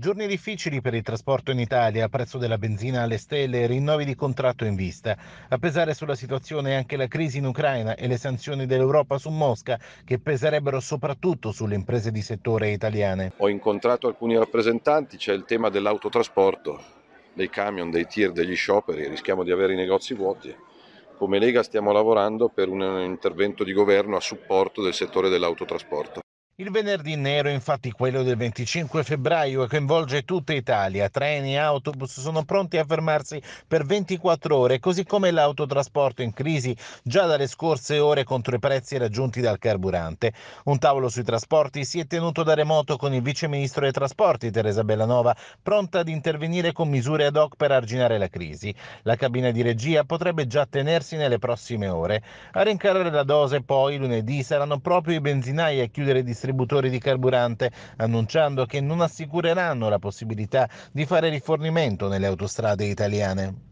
Giorni difficili per il trasporto in Italia, prezzo della benzina alle stelle, rinnovi di contratto in vista. A pesare sulla situazione anche la crisi in Ucraina e le sanzioni dell'Europa su Mosca, che peserebbero soprattutto sulle imprese di settore italiane. Ho incontrato alcuni rappresentanti, c'è il tema dell'autotrasporto, dei camion, dei tir, degli scioperi, rischiamo di avere i negozi vuoti. Come Lega stiamo lavorando per un intervento di governo a supporto del settore dell'autotrasporto. Il venerdì nero, infatti quello del 25 febbraio, e coinvolge tutta Italia, treni e autobus sono pronti a fermarsi per 24 ore, così come l'autotrasporto in crisi già dalle scorse ore contro i prezzi raggiunti dal carburante. Un tavolo sui trasporti si è tenuto da remoto con il vice ministro dei trasporti Teresa Bellanova, pronta ad intervenire con misure ad hoc per arginare la crisi. La cabina di regia potrebbe già tenersi nelle prossime ore. A rincarare la dose poi lunedì saranno proprio i benzinai a chiudere distribuzione distributori di carburante, annunciando che non assicureranno la possibilità di fare rifornimento nelle autostrade italiane.